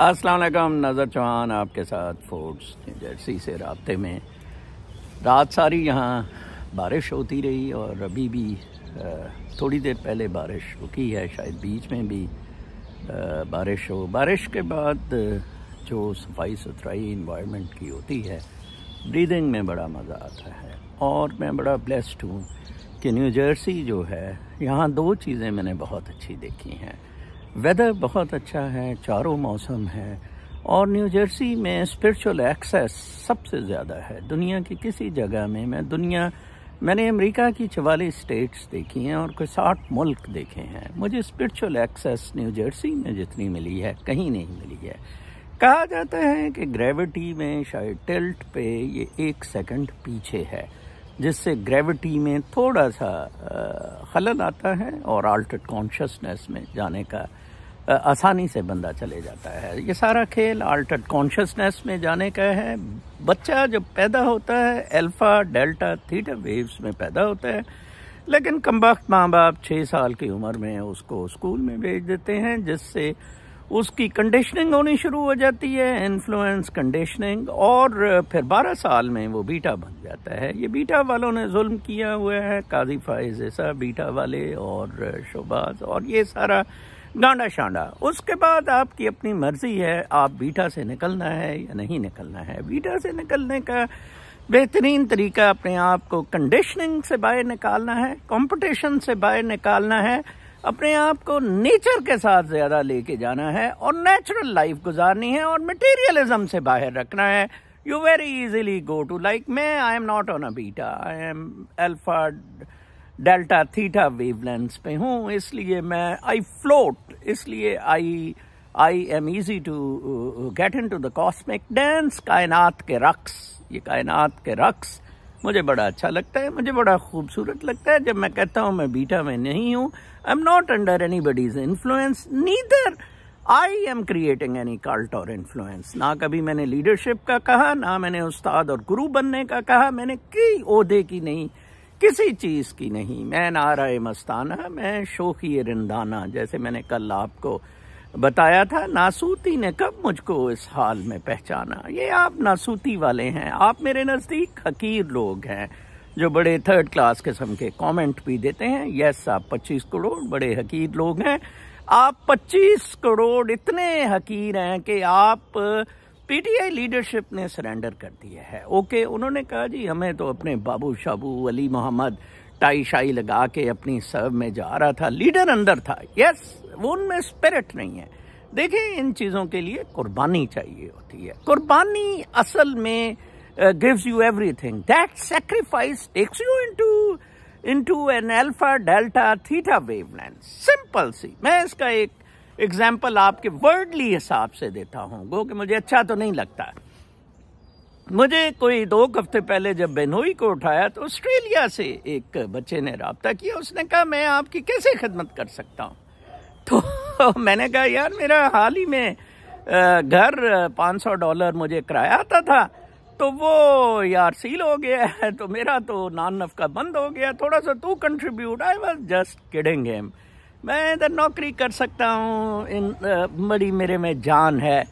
अस्सलाम नज़र चौहान आपके साथ फोर्ट्स जर्सी से रबते में रात सारी यहाँ बारिश होती रही और अभी भी थोड़ी देर पहले बारिश रुकी है शायद बीच में भी बारिश हो बारिश के बाद जो सफाई सुथराई इन्वायरमेंट की होती है ब्रीदिंग में बड़ा मज़ा आता है और मैं बड़ा ब्लेस्ड हूँ कि न्यू जर्सी जो है यहाँ दो चीज़ें मैंने बहुत अच्छी देखी हैं वेदर बहुत अच्छा है चारों मौसम है और न्यू जर्सी में स्पिरिचुअल एक्सेस सबसे ज़्यादा है दुनिया की किसी जगह में मैं दुनिया मैंने अमेरिका की चवालीस स्टेट्स देखी हैं और कोई साठ मुल्क देखे हैं मुझे स्पिरिचुअल एक्सेस न्यू जर्सी में जितनी मिली है कहीं नहीं मिली है कहा जाता है कि ग्रेविटी में शायद टिल्ट पे ये एक सेकंड पीछे है जिससे ग्रेविटी में थोड़ा सा खलल आता है और आल्ट कॉन्शसनेस में जाने का आसानी से बंदा चले जाता है ये सारा खेल आल्टर कॉन्शियसनेस में जाने का है बच्चा जब पैदा होता है अल्फा डेल्टा थीटा वेव्स में पैदा होता है लेकिन कम वक्त माँ बाप छः साल की उम्र में उसको स्कूल में भेज देते हैं जिससे उसकी कंडीशनिंग होनी शुरू हो जाती है इन्फ्लुएंस कंडीशनिंग और फिर 12 साल में वो बीटा बन जाता है ये बीटा वालों ने जुल्म किया हुआ है काजी फाइज ऐसा बीटा वाले और शोबाज और ये सारा डांडा शांडा उसके बाद आपकी अपनी मर्जी है आप बीटा से निकलना है या नहीं निकलना है बीटा से निकलने का बेहतरीन तरीका अपने आप को कंडीशनिंग से बाहर निकालना है कंपटीशन से बाहर निकालना है अपने आप को नेचर के साथ ज़्यादा लेके जाना है और नेचुरल लाइफ गुजारनी है और मटेरियलिज्म से बाहर रखना है you very easily go to like मैं I am not on a beta I am alpha delta theta wavelength पे हूँ इसलिए मैं आई फ्लोट इसलिए I I am easy to get into the cosmic dance कायनात के रक्स ये कायनात के रक्स मुझे बड़ा अच्छा लगता है मुझे बड़ा खूबसूरत लगता है जब मैं कहता हूँ मैं बीटा में नहीं हूँ I am not under anybody's influence neither I am creating any cult और इन्फ्लुएंस ना कभी मैंने लीडरशिप का कहा ना मैंने उस्ताद और गुरु बनने का कहा मैंने कई अहदे की नहीं किसी चीज़ की नहीं मैं नाराय मस्ताना मैं शोखी रिंदाना जैसे मैंने कल आपको बताया था नासूती ने कब मुझको इस हाल में पहचाना ये आप नासूती वाले हैं आप मेरे नज़दीक हकीर लोग हैं जो बड़े थर्ड क्लास किस्म के कमेंट भी देते हैं यस आप पच्चीस करोड़ बड़े हकीर लोग हैं आप पच्चीस करोड़ इतने हकीर हैं कि आप पीटीआई लीडरशिप ने सरेंडर कर दिया है ओके उन्होंने कहा जी हमें तो अपने बाबू शाबू अली मोहम्मद टाई शाई लगा के अपनी सर्व में जा रहा था लीडर अंदर था यस वो उनमें स्पिरिट नहीं है देखें इन चीज़ों के लिए कुर्बानी चाहिए होती है कुर्बानी असल में gives you everything that sacrifice takes you into into an alpha delta theta wavelength simple सी मैं इसका एक एग्जाम्पल आपके वर्डली हिसाब से देता हूँ गो कि मुझे अच्छा तो नहीं लगता मुझे कोई दो हफ्ते पहले जब बेनोई को उठाया तो ऑस्ट्रेलिया से एक बच्चे ने रबता किया उसने कहा मैं आपकी कैसे खदमत कर सकता हूँ तो मैंने कहा यार मेरा हाल ही में घर 500 डॉलर मुझे किराया आता था तो वो यार सील हो गया है तो मेरा तो नान नफका बंद हो गया थोड़ा सा तू contribute I was just kidding him मैं इधर नौकरी कर सकता हूँ इन बड़ी मेरे में जान है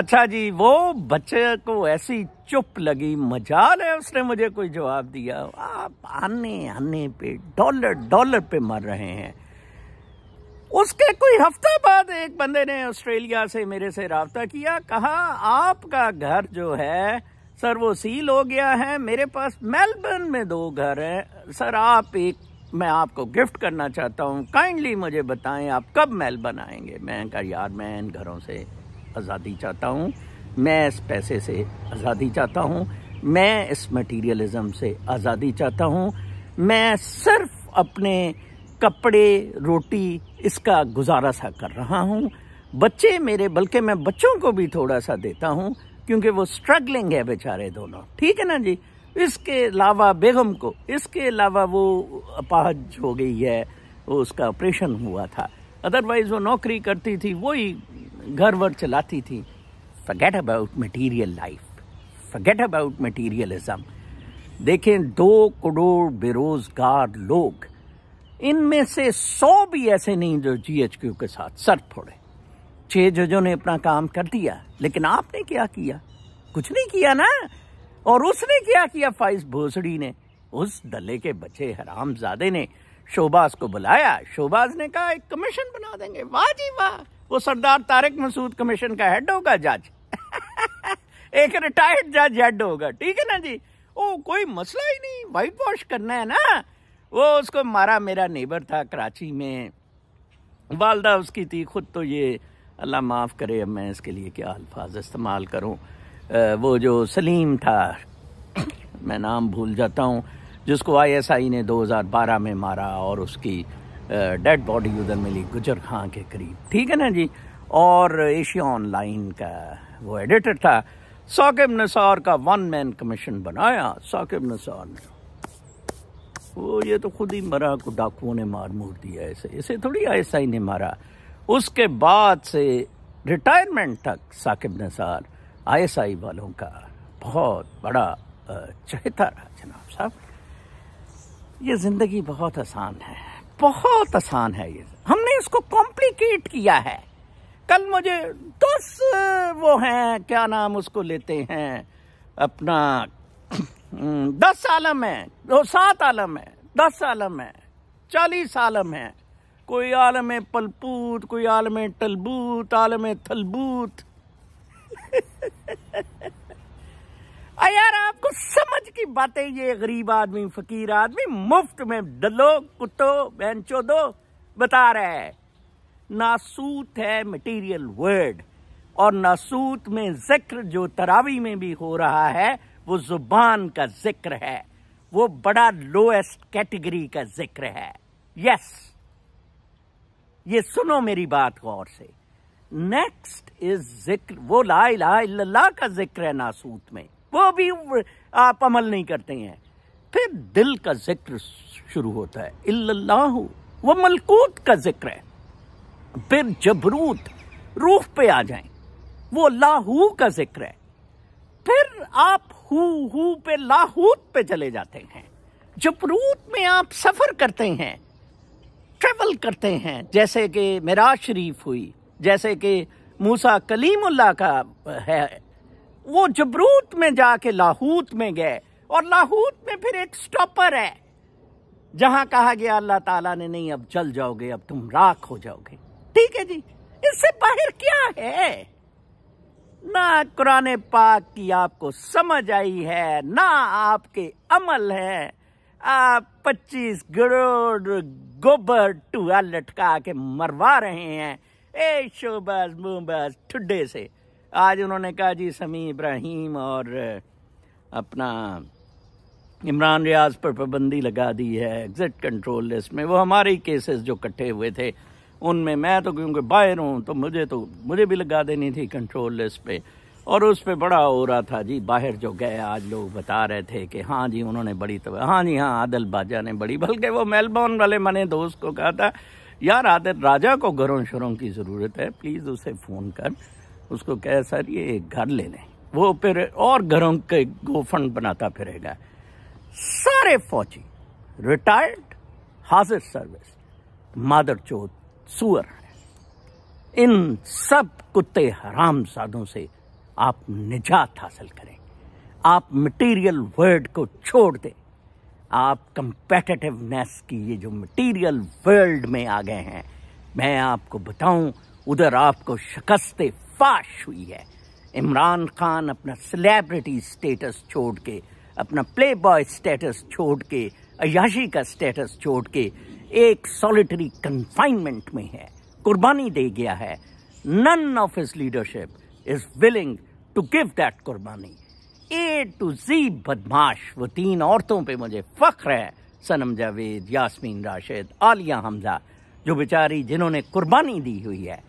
अच्छा जी वो बच्चे को ऐसी चुप लगी मजाल है उसने मुझे कोई जवाब दिया आप आने आने पे डॉलर डॉलर पे मर रहे हैं उसके कोई हफ्ता बाद एक बंदे ने ऑस्ट्रेलिया से मेरे से रबता किया कहा आपका घर जो है सर वो सील हो गया है मेरे पास मेलबर्न में दो घर हैं सर आप एक मैं आपको गिफ्ट करना चाहता हूँ काइंडली मुझे बताएं आप कब मेलबर्न बनाएंगे मैं कहा यार मैं इन घरों से आज़ादी चाहता हूँ मैं इस पैसे से आज़ादी चाहता हूँ मैं इस मटीरियलिज़म से आज़ादी चाहता हूँ मैं सिर्फ अपने कपड़े रोटी इसका गुजारा सा कर रहा हूँ बच्चे मेरे बल्कि मैं बच्चों को भी थोड़ा सा देता हूँ क्योंकि वो स्ट्रगलिंग है बेचारे दोनों ठीक है ना जी इसके अलावा बेगम को इसके अलावा वो अपाहज हो गई है उसका ऑपरेशन हुआ था अदरवाइज वो नौकरी करती थी वही घर वर चलाती थी forget about material life forget about materialism देखें दो करोड़ बेरोजगार लोग इनमें से सौ भी ऐसे नहीं जो जीएचक्यू के साथ सर फोड़े छह जजों ने अपना काम कर दिया लेकिन आपने क्या किया कुछ नहीं किया ना और उसने क्या किया फाइज भोसड़ी ने उस दले के बचे हराम जादे ने शोबाज को बुलाया शोबाज ने कहा एक कमीशन बना देंगे वाह जी वाह वो सरदार तारिक मसूद कमीशन का हेड होगा जज एक रिटायर्ड जज हेड होगा ठीक है ना जी ओ कोई मसला ही नहीं वाइट वॉश करना है ना वो उसको मारा मेरा नेबर था कराची में वालदा उसकी थी खुद तो ये अल्लाह माफ़ करे अब मैं इसके लिए क्या अल्फाज इस्तेमाल करूँ वो जो सलीम था मैं नाम भूल जाता हूँ जिसको आईएसआई ने 2012 में मारा और उसकी डेड बॉडी उधर मिली गुजर खां के करीब ठीक है ना जी और एशिया ऑनलाइन का वो एडिटर था साकिब नसार का वन मैन कमीशन बनाया साकिब नसार ने वो ये तो खुद ही मरा को डाकुओं ने मार मूर दिया ऐसे इसे थोड़ी आईएसआई ने मारा उसके बाद से रिटायरमेंट तक साकिब नसार आईएसआई वालों का बहुत बड़ा चहेता रहा जनाब साहब ये ज़िंदगी बहुत आसान है बहुत आसान है ये हमने इसको कॉम्प्लिकेट किया है कल मुझे दस वो हैं क्या नाम उसको लेते हैं अपना दस आलम है दो सात आलम है दस आलम है चालीस आलम है कोई आलम पलपूत कोई आलम टलबूत आलम थलबूत यार आपको समझ की बातें ये गरीब आदमी फकीर आदमी मुफ्त में डलो कुत्तो बेंचो दो बता रहे है नासूत है मटेरियल वर्ड और नासूत में जिक्र जो तरावी में भी हो रहा है वो जुबान का जिक्र है वो बड़ा लोएस्ट कैटेगरी का जिक्र है यस ये सुनो मेरी बात गौर से नेक्स्ट इज जिक्र वो ला इला का जिक्र है नासूत में वो भी आप अमल नहीं करते हैं फिर दिल का जिक्र शुरू होता है इल्लाह वो मलकूत का जिक्र है फिर जबरूत रूह पे आ जाए वो लाहू का जिक्र है फिर आप हु हु पे लाहूत पे चले जाते हैं जबरूत में आप सफर करते हैं ट्रेवल करते हैं जैसे कि मेराज शरीफ हुई जैसे कि मूसा कलीमुल्ला का है वो जबरूत में जाके लाहूत में गए और लाहूत में फिर एक स्टॉपर है जहां कहा गया अल्लाह ताला ने नहीं अब जल जाओगे अब तुम राख हो जाओगे ठीक है जी इससे बाहर क्या है ना कुरान पाक की आपको समझ आई है ना आपके अमल है आप पच्चीस करोड़ गोबर टूआ लटका के मरवा रहे हैं ए शोबाज मुबाज ठुड्डे से आज उन्होंने कहा जी समी इब्राहिम और अपना इमरान रियाज पर पाबंदी लगा दी है एग्ज़िट कंट्रोल लिस्ट में वो हमारे ही केसेस जो कट्ठे हुए थे उनमें मैं तो क्योंकि बाहर हूँ तो मुझे तो मुझे भी लगा देनी थी कंट्रोल लिस्ट पे और उस पर बड़ा हो रहा था जी बाहर जो गए आज लोग बता रहे थे कि हाँ जी उन्होंने बड़ी तो हाँ जी हाँ आदल बाजा ने बड़ी बल्कि वो मेलबॉर्न वाले मैंने दोस्त को कहा था यार आदर राजा को घरों शरों की ज़रूरत है प्लीज़ उसे फ़ोन कर उसको कह सर ये एक घर ले लें वो फिर और घरों के गोफंड बनाता फिरेगा सारे फौजी रिटायर्ड हाजिर सर्विस मादर चोत सुअर इन सब कुत्ते हराम साधों से आप निजात हासिल करें आप मटेरियल वर्ड को छोड़ दें आप कंपेटिटिवनेस की ये जो मटेरियल वर्ल्ड में आ गए हैं मैं आपको बताऊं उधर आपको शिकस्त फाश हुई है इमरान खान अपना सेलेब्रिटी स्टेटस छोड़ के अपना प्ले बॉय स्टेटस छोड़ के अयाशी का स्टेटस छोड़ के एक सॉलिटरी कन्फाइनमेंट में है कुर्बानी दे गया है none of this leadership is willing to give that कुर्बानी ए टू जी बदमाश वो तीन औरतों पे मुझे फख्र है सनम जावेद यास्मीन राशिद आलिया हमजा जो बेचारी जिन्होंने कुर्बानी दी हुई है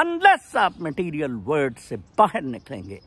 अनलेस आप मटेरियल वर्ड से बाहर निकलेंगे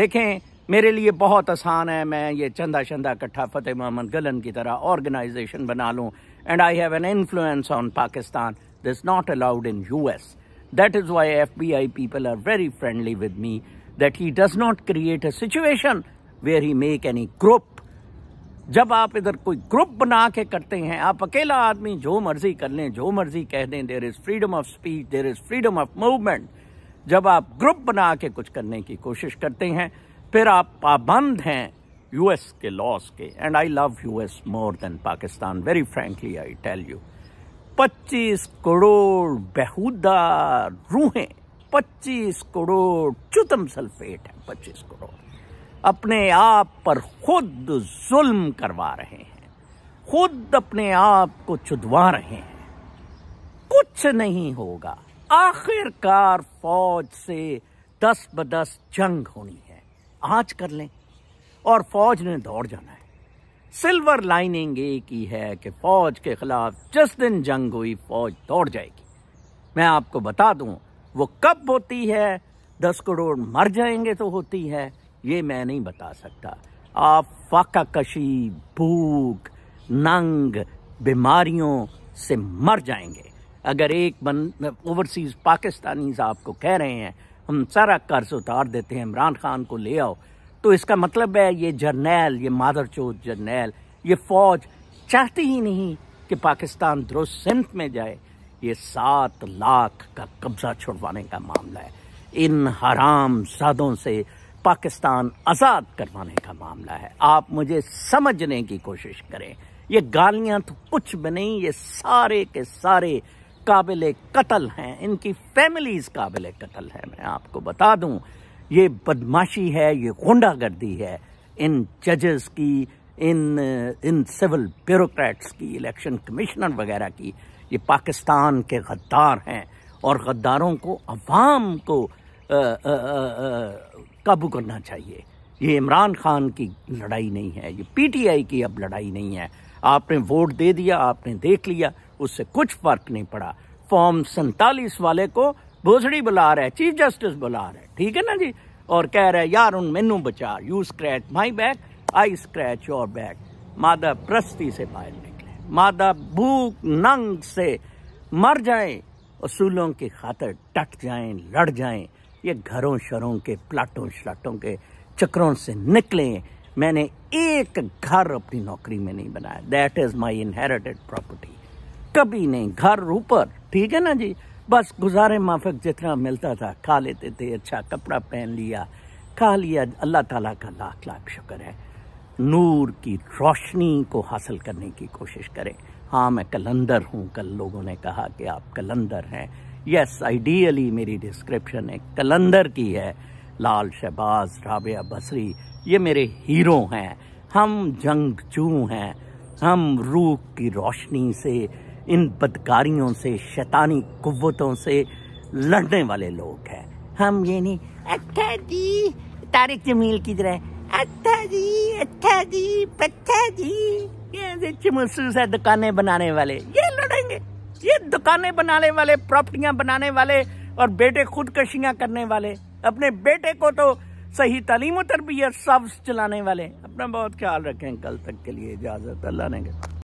देखें मेरे लिए बहुत आसान है मैं ये चंदा शंदा इकट्ठा फतेह मोहम्मद गलन की तरह ऑर्गेनाइजेशन बना लूँ and I have an influence on Pakistan this not allowed in U S that is why F B I people are very friendly with me that he does not create a situation where he make any group जब आप इधर कोई group बना के करते हैं आप अकेला आदमी जो मर्जी कर लें जो मर्जी कह दें there is freedom of speech there is freedom of movement जब आप ग्रुप बना के कुछ करने की कोशिश करते हैं फिर आप पाबंद हैं यूएस के लॉस के and I love US more than Pakistan very frankly I tell you 25 crore बेहूदा रूहें 25 करोड़ चुतम सल्फेट है 25 करोड़ अपने आप पर खुद जुल्म करवा रहे हैं खुद अपने आप को चुदवा रहे हैं कुछ नहीं होगा आखिरकार फौज से दस बदस जंग होनी है आज कर लें और फौज ने दौड़ जाना है सिल्वर लाइनिंग एक ही है कि फौज के खिलाफ जिस दिन जंग हुई फौज दौड़ जाएगी मैं आपको बता दूं वो कब होती है दस करोड़ मर जाएंगे तो होती है ये मैं नहीं बता सकता आप फाका कशी भूख नंग बीमारियों से मर जाएंगे अगर एक बन ओवरसीज़ पाकिस्तानीज आपको कह रहे हैं हम सारा कर्ज उतार देते हैं इमरान खान को ले आओ तो इसका मतलब है ये जर्नैल ये मादर चौथ जर्नैल ये फौज चाहती ही नहीं कि पाकिस्तान दुरुस्त सिंध में जाए ये सात लाख का कब्जा छुड़वाने का मामला है इन हराम जादों से पाकिस्तान आज़ाद करवाने का मामला है आप मुझे समझने की कोशिश करें ये गालियां तो कुछ भी नहीं ये सारे के सारे काबिल कत्ल हैं इनकी फैमिलीज़ काबिल कत्ल हैं मैं आपको बता दूं ये बदमाशी है ये गुंडागर्दी है इन जजेस की इन इन सिविल ब्यूरोक्रेट्स की इलेक्शन कमिश्नर वगैरह की ये पाकिस्तान के गद्दार हैं और गद्दारों को अवाम को काबू करना चाहिए ये इमरान खान की लड़ाई नहीं है ये पीटीआई की अब लड़ाई नहीं है आपने वोट दे दिया आपने देख लिया उससे कुछ फर्क नहीं पड़ा फॉर्म सैतालीस वाले को भोसड़ी बुला रहे चीफ जस्टिस बुला रहे है ठीक है ना जी और कह रहे हैं यार उन मेनू बचा you scratch my back I scratch your back मादा प्रस्ती से पायल नहीं मादा भूख नंग से मर जाएं असूलों की खातर टट जाएं लड़ जाएं ये घरों शरों के प्लाटों श्लाटों के चक्रों से निकलें मैंने एक घर अपनी नौकरी में नहीं बनाया that is my inherited property कभी नहीं घर ऊपर ठीक है ना जी बस गुजारे माफक जितना मिलता था खा लेते थे अच्छा कपड़ा पहन लिया खा लिया अल्लाह ताला का लाख लाख शुक्र है नूर की रोशनी को हासिल करने की कोशिश करें हाँ मैं कलंदर हूँ कल लोगों ने कहा कि आप कलंदर हैं यस आइडियली मेरी डिस्क्रिप्शन एक कलंदर की है लाल शहबाज राबिया बसरी ये मेरे हीरो हैं हम जंग चू हैं हम रूह की रोशनी से इन बदकारियों से शैतानी कुतों से लड़ने वाले लोग हैं हम ये नहीं अच्छा जी तारिक जमील की तरह अट्ठा जी अट्ठा जी पट्ठा जी ये देखिए है दुकानें बनाने वाले ये लड़ेंगे ये दुकानें बनाने वाले प्रॉपर्टियां बनाने वाले और बेटे खुदकशियां करने वाले अपने बेटे को तो सही तालीम तरबियत सब्ज चलाने वाले अपना बहुत ख्याल रखें कल तक के लिए इजाज़त अल्लाह ने